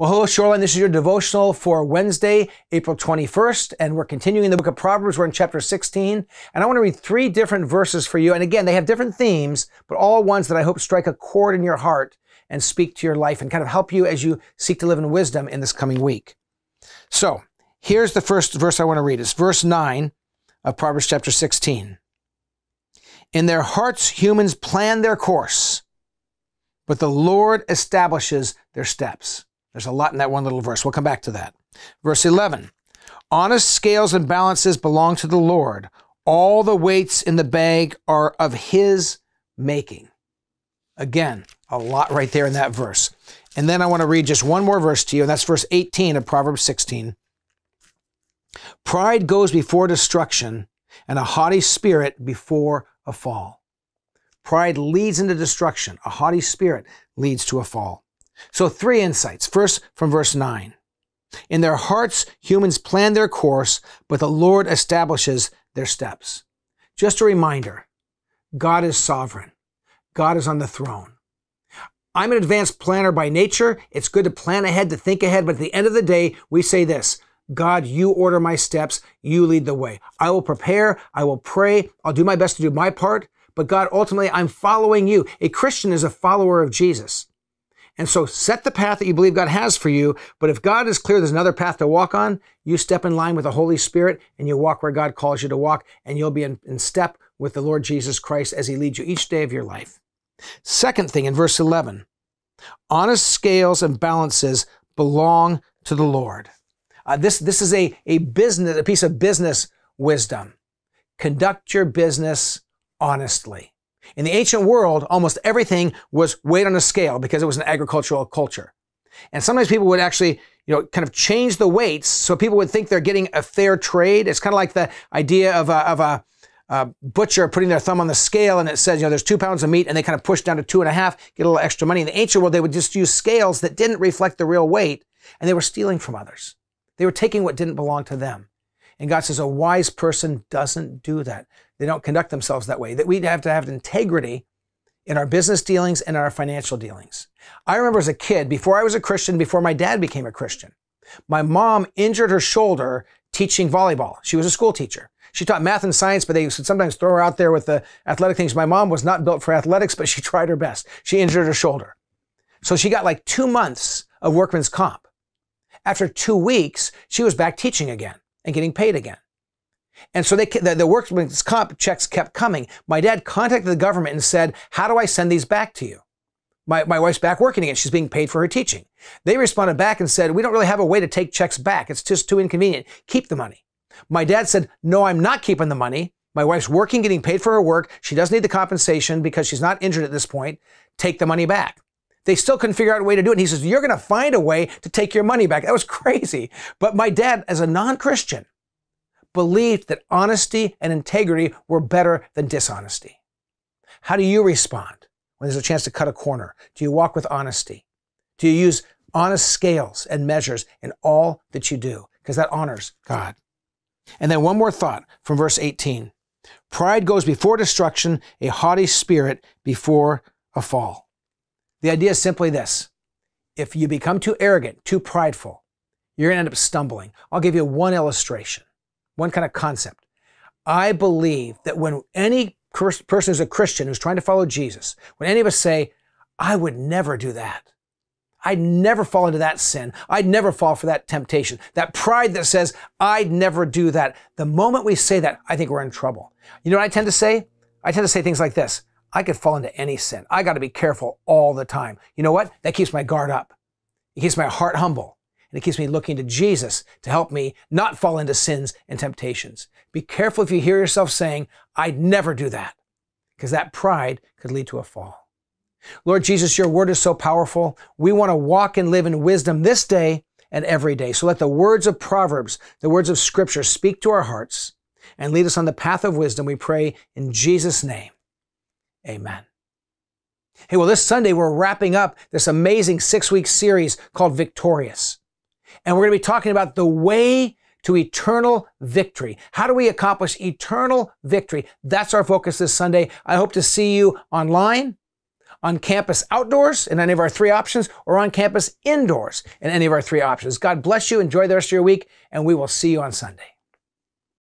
Well, hello, Shoreline. This is your devotional for Wednesday, April 21st, and we're continuing the book of Proverbs. We're in chapter 16, and I want to read three different verses for you. And again, they have different themes, but all ones that I hope strike a chord in your heart and speak to your life and kind of help you as you seek to live in wisdom in this coming week. So, here's the first verse I want to read. It's verse 9 of Proverbs chapter 16. In their hearts, humans plan their course, but the Lord establishes their steps. There's a lot in that one little verse. We'll come back to that. Verse 11 Honest scales and balances belong to the Lord. All the weights in the bag are of His making. Again, a lot right there in that verse. And then I want to read just one more verse to you, and that's verse 18 of Proverbs 16. Pride goes before destruction, and a haughty spirit before a fall. Pride leads into destruction, a haughty spirit leads to a fall. So, three insights. First, from verse 9. In their hearts, humans plan their course, but the Lord establishes their steps. Just a reminder God is sovereign, God is on the throne. I'm an advanced planner by nature. It's good to plan ahead, to think ahead, but at the end of the day, we say this God, you order my steps, you lead the way. I will prepare, I will pray, I'll do my best to do my part, but God, ultimately, I'm following you. A Christian is a follower of Jesus. And so set the path that you believe God has for you. But if God is clear there's another path to walk on, you step in line with the Holy Spirit and you walk where God calls you to walk, and you'll be in, in step with the Lord Jesus Christ as He leads you each day of your life. Second thing in verse 11 honest scales and balances belong to the Lord. Uh, this, this is a, a business, a piece of business wisdom. Conduct your business honestly. In the ancient world, almost everything was weighed on a scale because it was an agricultural culture. And sometimes people would actually, you know, kind of change the weights so people would think they're getting a fair trade. It's kind of like the idea of a, of a, a butcher putting their thumb on the scale and it says, you know, there's two pounds of meat and they kind of push down to two and a half, get a little extra money. In the ancient world, they would just use scales that didn't reflect the real weight and they were stealing from others. They were taking what didn't belong to them. And God says a wise person doesn't do that. They don't conduct themselves that way. That we have to have integrity in our business dealings and our financial dealings. I remember as a kid, before I was a Christian, before my dad became a Christian, my mom injured her shoulder teaching volleyball. She was a school teacher. She taught math and science, but they would sometimes throw her out there with the athletic things. My mom was not built for athletics, but she tried her best. She injured her shoulder. So she got like two months of workman's comp. After two weeks, she was back teaching again and getting paid again. And so they, the, the workman's comp checks kept coming. My dad contacted the government and said, How do I send these back to you? My, my wife's back working again. She's being paid for her teaching. They responded back and said, We don't really have a way to take checks back. It's just too inconvenient. Keep the money. My dad said, No, I'm not keeping the money. My wife's working, getting paid for her work. She doesn't need the compensation because she's not injured at this point. Take the money back. They still couldn't figure out a way to do it. And he says, You're going to find a way to take your money back. That was crazy. But my dad, as a non Christian, believed that honesty and integrity were better than dishonesty. How do you respond when there's a chance to cut a corner? Do you walk with honesty? Do you use honest scales and measures in all that you do? Because that honors God. And then one more thought from verse 18 Pride goes before destruction, a haughty spirit before a fall. The idea is simply this if you become too arrogant, too prideful, you're going to end up stumbling. I'll give you one illustration, one kind of concept. I believe that when any person who's a Christian who's trying to follow Jesus, when any of us say, I would never do that, I'd never fall into that sin. I'd never fall for that temptation. That pride that says, I'd never do that. The moment we say that, I think we're in trouble. You know what I tend to say? I tend to say things like this I could fall into any sin. I got to be careful all the time. You know what? That keeps my guard up. It keeps my heart humble. And it keeps me looking to Jesus to help me not fall into sins and temptations. Be careful if you hear yourself saying, I'd never do that, because that pride could lead to a fall. Lord Jesus, your word is so powerful. We want to walk and live in wisdom this day and every day. So let the words of Proverbs, the words of Scripture speak to our hearts and lead us on the path of wisdom, we pray in Jesus' name. Amen. Hey, well, this Sunday we're wrapping up this amazing six week series called Victorious. And we're going to be talking about the way to eternal victory. How do we accomplish eternal victory? That's our focus this Sunday. I hope to see you online, on campus outdoors in any of our three options, or on campus indoors in any of our three options. God bless you. Enjoy the rest of your week, and we will see you on Sunday.